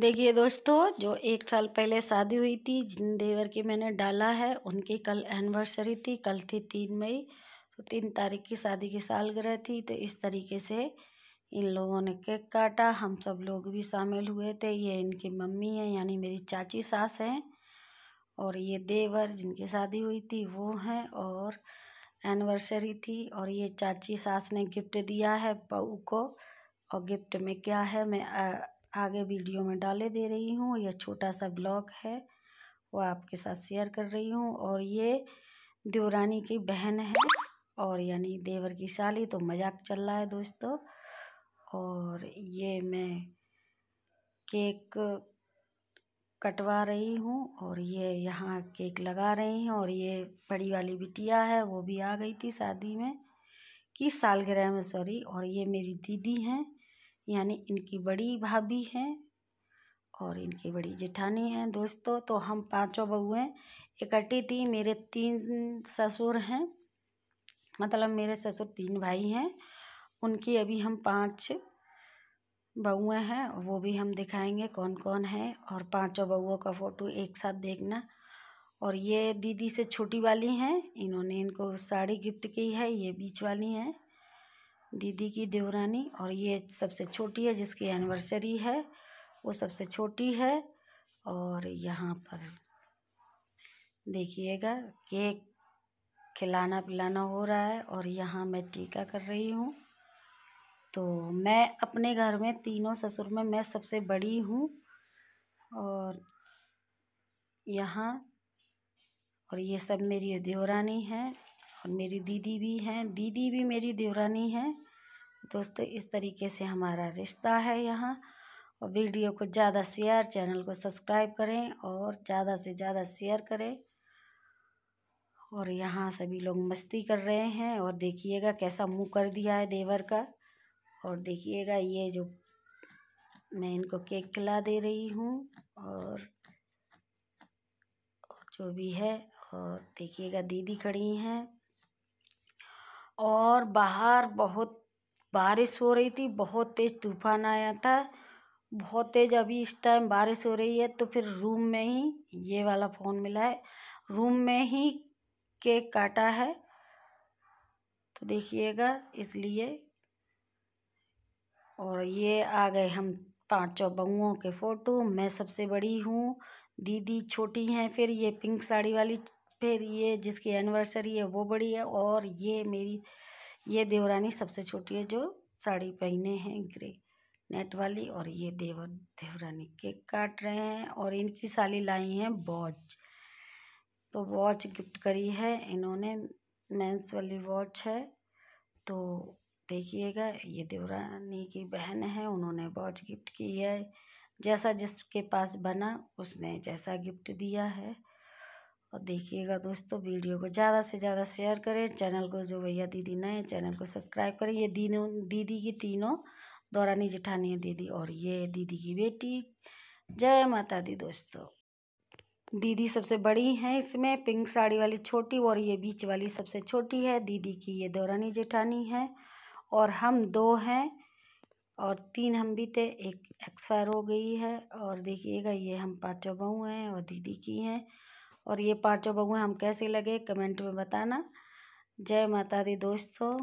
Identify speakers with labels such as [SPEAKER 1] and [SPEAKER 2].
[SPEAKER 1] देखिए दोस्तों जो एक साल पहले शादी हुई थी जिन देवर के मैंने डाला है उनकी कल एनिवर्सरी थी कल थी तीन मई तो तीन तारीख की शादी की सालगिरह थी तो इस तरीके से इन लोगों ने केक काटा हम सब लोग भी शामिल हुए थे ये इनकी मम्मी हैं यानी मेरी चाची सास हैं और ये देवर जिनकी शादी हुई थी वो हैं और एनिवर्सरी थी और ये चाची सास ने गिफ्ट दिया है बहू को और गिफ्ट में क्या है मैं आ, आगे वीडियो में डाले दे रही हूँ यह छोटा सा ब्लॉग है वो आपके साथ शेयर कर रही हूँ और ये देवरानी की बहन है और यानी देवर की साली तो मजाक चल रहा है दोस्तों और ये मैं केक कटवा रही हूँ और ये यहाँ केक लगा रही हैं और ये बड़ी वाली बिटिया है वो भी आ गई थी शादी में कि सालगिरह में सॉरी और ये मेरी दीदी हैं यानी इनकी बड़ी भाभी हैं और इनकी बड़ी जेठानी हैं दोस्तों तो हम पांचों बहुएं इकट्ठी थी मेरे तीन ससुर हैं मतलब मेरे ससुर तीन भाई हैं उनकी अभी हम पांच बहुएँ हैं वो भी हम दिखाएंगे कौन कौन है और पांचों बहुओं का फ़ोटो एक साथ देखना और ये दीदी से छोटी वाली हैं इन्होंने इनको साड़ी गिफ्ट की है ये बीच वाली हैं दीदी की देवरानी और ये सबसे छोटी है जिसकी एनिवर्सरी है वो सबसे छोटी है और यहाँ पर देखिएगा केक खिलाना पिलाना हो रहा है और यहाँ मैं टीका कर रही हूँ तो मैं अपने घर में तीनों ससुर में मैं सबसे बड़ी हूँ और यहाँ और ये सब मेरी देवरानी है और मेरी दीदी भी हैं दीदी भी मेरी देवरानी है दोस्तों इस तरीके से हमारा रिश्ता है यहाँ और वीडियो को ज़्यादा शेयर चैनल को सब्सक्राइब करें और ज़्यादा से ज़्यादा शेयर करें और यहाँ सभी लोग मस्ती कर रहे हैं और देखिएगा कैसा मुंह कर दिया है देवर का और देखिएगा ये जो मैं इनको केक खिला दे रही हूँ और जो भी है और देखिएगा दीदी खड़ी हैं और बाहर बहुत बारिश हो रही थी बहुत तेज़ तूफ़ान आया था बहुत तेज़ अभी इस टाइम बारिश हो रही है तो फिर रूम में ही ये वाला फ़ोन मिला है रूम में ही केक काटा है तो देखिएगा इसलिए और ये आ गए हम पाँचों बहुओं के फ़ोटो मैं सबसे बड़ी हूँ दीदी छोटी हैं फिर ये पिंक साड़ी वाली फिर ये जिसकी एनिवर्सरी है वो बड़ी है और ये मेरी ये देवरानी सबसे छोटी है जो साड़ी पहने हैं ग्रे नेट वाली और ये देवर देवरानी केक काट रहे हैं और इनकी साली लाई हैं वॉच तो वॉच गिफ्ट करी है इन्होंने मेंस वाली वॉच है तो देखिएगा ये देवरानी की बहन है उन्होंने वॉच गिफ्ट की है जैसा जिसके पास बना उसने जैसा गिफ्ट दिया है और देखिएगा दोस्तों वीडियो को ज़्यादा से ज़्यादा शेयर करें चैनल को जो भैया दीदी नए चैनल को सब्सक्राइब करें ये दीनों दीदी की तीनों दौरानी है दीदी और ये दीदी की बेटी जय माता दी दोस्तों दीदी सबसे बड़ी है इसमें पिंक साड़ी वाली छोटी और ये बीच वाली सबसे छोटी है दीदी की ये दौरानी जेठानी है और हम दो हैं और तीन हम भी थे एक एक्सपायर हो गई है और देखिएगा ये हम पाँचों बहू हैं और दीदी की हैं और ये पाँचों बहुएँ हम कैसे लगे कमेंट में बताना जय माता दी दोस्तों